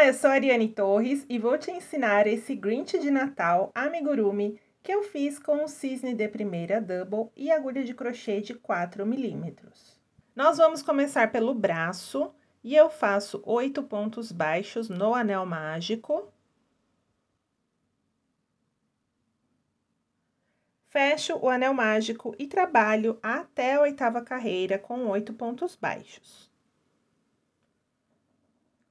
Olá, eu sou Ariane Torres e vou te ensinar esse Grinch de Natal amigurumi que eu fiz com o cisne de primeira double e agulha de crochê de 4 milímetros. Nós vamos começar pelo braço e eu faço oito pontos baixos no anel mágico. Fecho o anel mágico e trabalho até a oitava carreira com oito pontos baixos.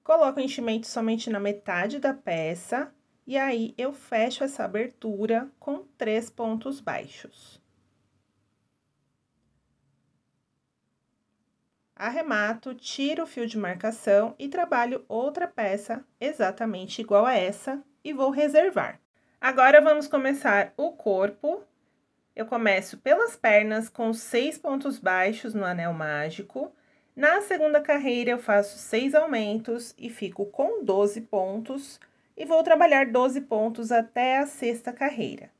Coloco o enchimento somente na metade da peça e aí eu fecho essa abertura com três pontos baixos. Arremato, tiro o fio de marcação e trabalho outra peça exatamente igual a essa e vou reservar. Agora, vamos começar o corpo. Eu começo pelas pernas com seis pontos baixos no anel mágico na segunda carreira, eu faço seis aumentos e fico com 12 pontos e vou trabalhar 12 pontos até a sexta carreira.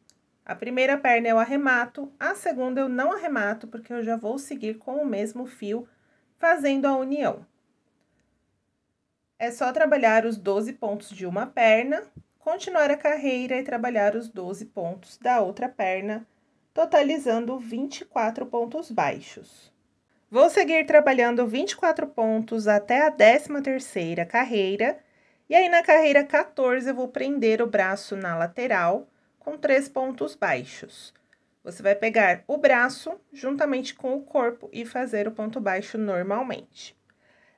A primeira perna eu arremato, a segunda eu não arremato, porque eu já vou seguir com o mesmo fio, fazendo a união. É só trabalhar os 12 pontos de uma perna, continuar a carreira e trabalhar os 12 pontos da outra perna, totalizando 24 pontos baixos. Vou seguir trabalhando 24 pontos até a 13ª carreira, e aí na carreira 14 eu vou prender o braço na lateral com três pontos baixos. Você vai pegar o braço juntamente com o corpo e fazer o ponto baixo normalmente.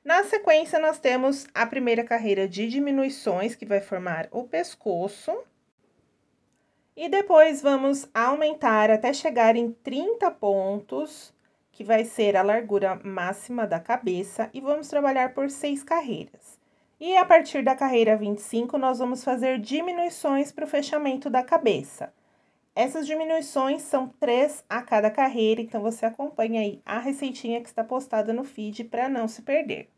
Na sequência, nós temos a primeira carreira de diminuições, que vai formar o pescoço. E depois, vamos aumentar até chegar em 30 pontos que vai ser a largura máxima da cabeça, e vamos trabalhar por seis carreiras. E a partir da carreira 25, nós vamos fazer diminuições para o fechamento da cabeça. Essas diminuições são três a cada carreira, então você acompanha aí a receitinha que está postada no feed para não se perder.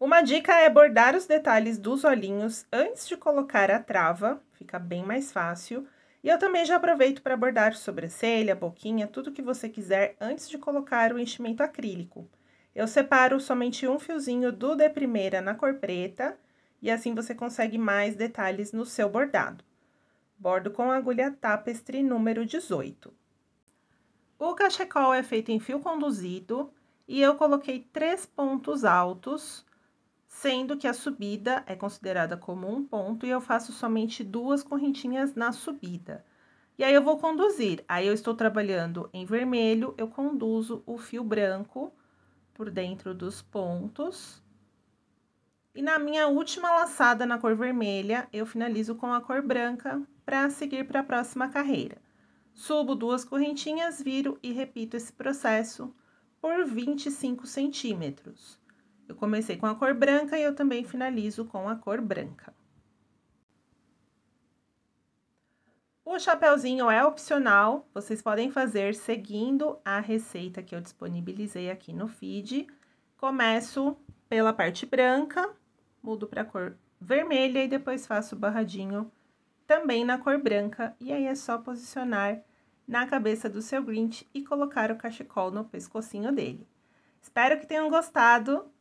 Uma dica é bordar os detalhes dos olhinhos antes de colocar a trava, fica bem mais fácil, e eu também já aproveito para bordar sobrancelha, boquinha, tudo que você quiser antes de colocar o enchimento acrílico. Eu separo somente um fiozinho do de primeira na cor preta e assim você consegue mais detalhes no seu bordado. Bordo com agulha tapestry número 18. O cachecol é feito em fio conduzido e eu coloquei três pontos altos sendo que a subida é considerada como um ponto e eu faço somente duas correntinhas na subida. E aí eu vou conduzir. Aí eu estou trabalhando em vermelho, eu conduzo o fio branco por dentro dos pontos. E na minha última laçada na cor vermelha, eu finalizo com a cor branca para seguir para a próxima carreira. Subo duas correntinhas, viro e repito esse processo por 25 centímetros. Eu comecei com a cor branca e eu também finalizo com a cor branca. O chapéuzinho é opcional, vocês podem fazer seguindo a receita que eu disponibilizei aqui no feed. Começo pela parte branca, mudo para a cor vermelha e depois faço barradinho também na cor branca. E aí é só posicionar na cabeça do seu Grinch e colocar o cachecol no pescocinho dele. Espero que tenham gostado